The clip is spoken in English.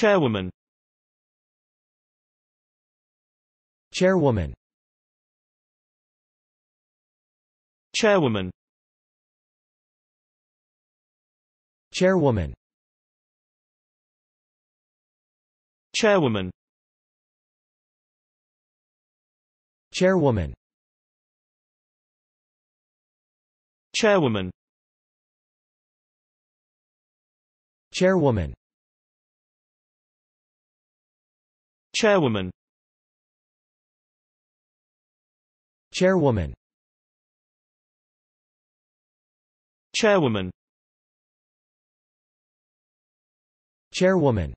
Chairwoman Chairwoman Chairwoman Chairwoman Chairwoman Chairwoman Chairwoman Chairwoman Chairwoman Chairwoman Chairwoman Chairwoman